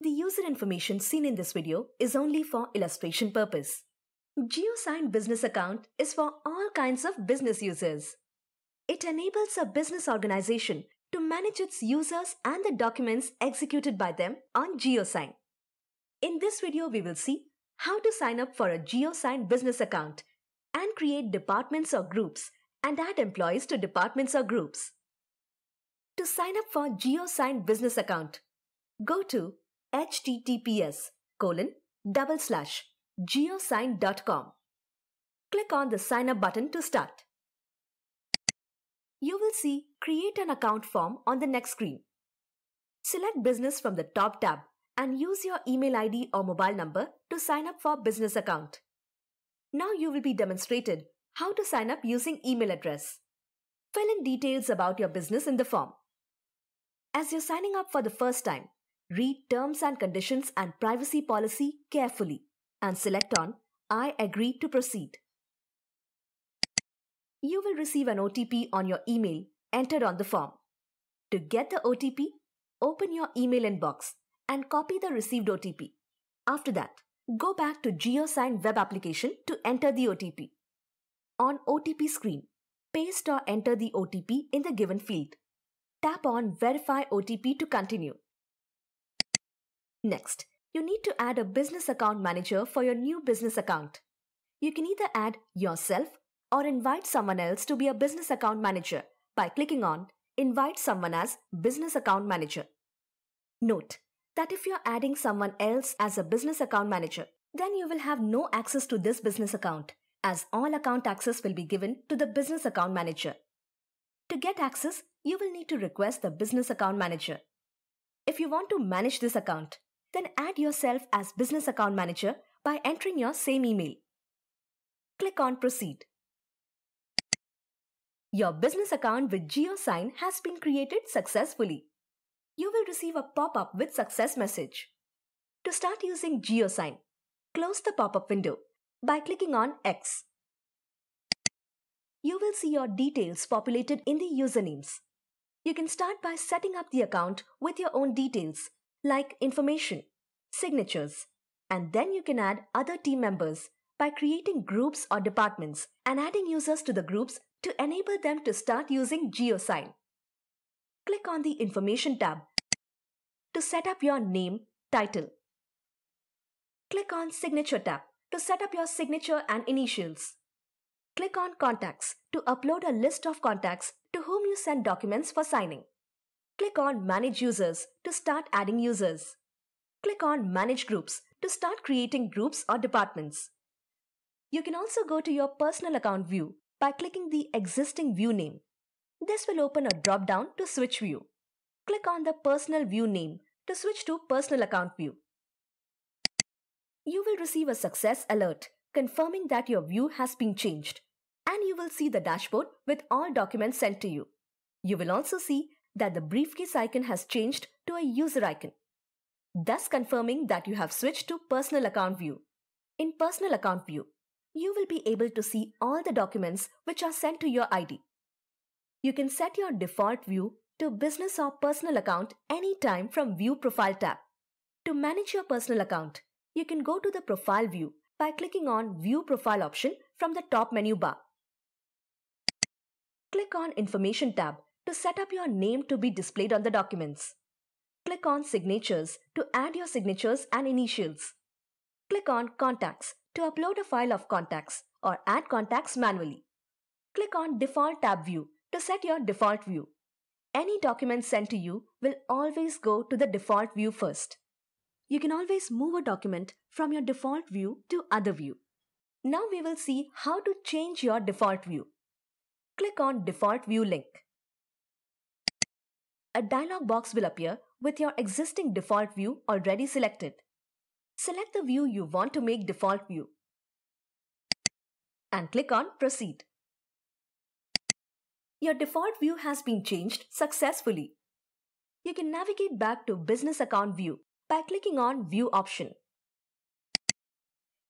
The user information seen in this video is only for illustration purpose. GeoSign business account is for all kinds of business users. It enables a business organization to manage its users and the documents executed by them on GeoSign. In this video, we will see how to sign up for a GeoSign business account and create departments or groups and add employees to departments or groups. To sign up for GeoSign business account, go to https colon double slash geosign.com. Click on the sign up button to start. You will see create an account form on the next screen. Select business from the top tab and use your email ID or mobile number to sign up for business account. Now you will be demonstrated how to sign up using email address. Fill in details about your business in the form. As you're signing up for the first time, Read terms and conditions and privacy policy carefully and select on I agree to proceed. You will receive an OTP on your email entered on the form. To get the OTP, open your email inbox and copy the received OTP. After that, go back to GeoSign web application to enter the OTP. On OTP screen, paste or enter the OTP in the given field. Tap on Verify OTP to continue. Next, you need to add a business account manager for your new business account. You can either add yourself or invite someone else to be a business account manager by clicking on Invite someone as business account manager. Note that if you're adding someone else as a business account manager, then you will have no access to this business account as all account access will be given to the business account manager. To get access, you will need to request the business account manager. If you want to manage this account, then add yourself as Business Account Manager by entering your same email. Click on Proceed. Your business account with GeoSign has been created successfully. You will receive a pop-up with success message. To start using GeoSign, close the pop-up window by clicking on X. You will see your details populated in the usernames. You can start by setting up the account with your own details like information, signatures, and then you can add other team members by creating groups or departments and adding users to the groups to enable them to start using GeoSign. Click on the Information tab to set up your name, title. Click on Signature tab to set up your signature and initials. Click on Contacts to upload a list of contacts to whom you send documents for signing. Click on Manage Users to start adding users. Click on Manage Groups to start creating groups or departments. You can also go to your personal account view by clicking the existing view name. This will open a drop down to switch view. Click on the personal view name to switch to personal account view. You will receive a success alert confirming that your view has been changed and you will see the dashboard with all documents sent to you. You will also see that the briefcase icon has changed to a user icon, thus confirming that you have switched to personal account view. In personal account view, you will be able to see all the documents which are sent to your ID. You can set your default view to business or personal account anytime from View Profile tab. To manage your personal account, you can go to the Profile view by clicking on View Profile option from the top menu bar. Click on Information tab to set up your name to be displayed on the documents. Click on Signatures to add your signatures and initials. Click on Contacts to upload a file of contacts or add contacts manually. Click on Default tab view to set your default view. Any document sent to you will always go to the default view first. You can always move a document from your default view to other view. Now we will see how to change your default view. Click on Default View link a dialog box will appear with your existing default view already selected. Select the view you want to make default view and click on Proceed. Your default view has been changed successfully. You can navigate back to Business Account View by clicking on View option.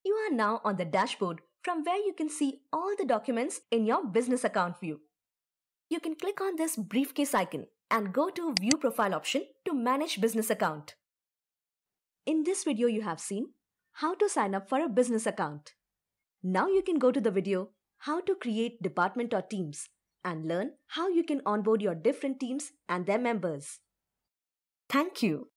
You are now on the dashboard from where you can see all the documents in your business account view. You can click on this briefcase icon and go to View Profile option to manage business account. In this video you have seen how to sign up for a business account. Now you can go to the video how to create department or teams and learn how you can onboard your different teams and their members. Thank you.